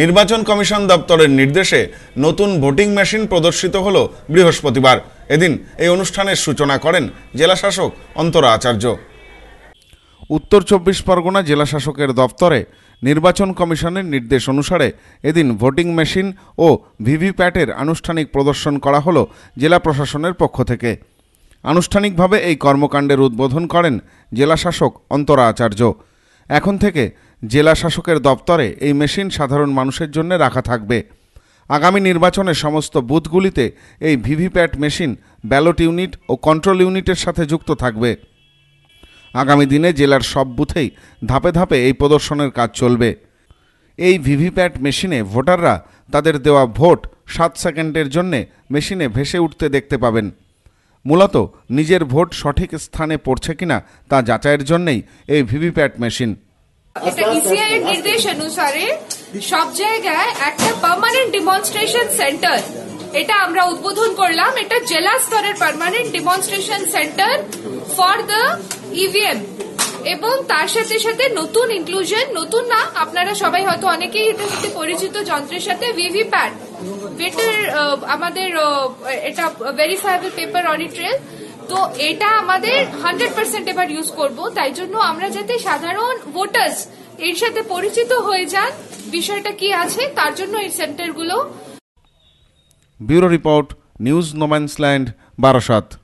নির্বাচন কমিশন দপ্তরের নির্দেশে নতুন ভোটিং মেশিন প্রদর্শিত হল বৃহস্পতিবার এদিন এই অনুষ্ঠানের সূচনা করেন জেলাশাসক অন্তরা আচার্য উত্তর চব্বিশ পরগনা জেলা শাসকের দপ্তরে নির্বাচন কমিশনের নির্দেশ অনুসারে এদিন ভোটিং মেশিন ও ভিভিপ্যাটের আনুষ্ঠানিক প্রদর্শন করা হল জেলা প্রশাসনের পক্ষ থেকে আনুষ্ঠানিকভাবে এই কর্মকাণ্ডের উদ্বোধন করেন জেলা শাসক অন্তরা আচার্য এখন থেকে জেলা শাসকের দপ্তরে এই মেশিন সাধারণ মানুষের জন্য রাখা থাকবে আগামী নির্বাচনের সমস্ত বুথগুলিতে এই ভিভিপ্যাট মেশিন ব্যালট ইউনিট ও কন্ট্রোল ইউনিটের সাথে যুক্ত থাকবে আগামী দিনে জেলার সব বুথেই ধাপে ধাপে এই প্রদর্শনের কাজ চলবে এই ভিভিপ্যাট মেশিনে ভোটাররা তাদের দেওয়া ভোট সাত সেকেন্ডের জন্যে মেশিনে ভেসে উঠতে দেখতে পাবেন মূলত নিজের ভোট সঠিক স্থানে পড়ছে কিনা তা যাচাইয়ের জন্যেই এই ভিভিপ্যাট মেশিন এটা ইসিআই এর নির্দেশ অনুসারে সব জায়গায় একটা পার্মানেন্ট ডিমনস্ট্রেশন সেন্টার এটা আমরা উদ্বোধন করলাম এটা জেলা স্তরের permanent demonstration centre for the EVM এবং তার সাথে সাথে নতুন ইনক্লুশন নতুন না আপনারা সবাই হয়তো অনেকেই এটার সাথে পরিচিত যন্ত্রের সাথে ভিভিপ্যাট এটার আমাদের এটা ভেরিফাইবল পেপার অডিট তো এটা আমাদের হান্ড্রেড পার্সেন্ট এবার ইউজ করব তাই জন্য আমরা যাতে সাধারণ ভোটার্স এর সাথে পরিচিত হয়ে যান বিষয়টা কি আছে তার জন্য এই সেন্টারগুলো bureau report news no man's land Barasat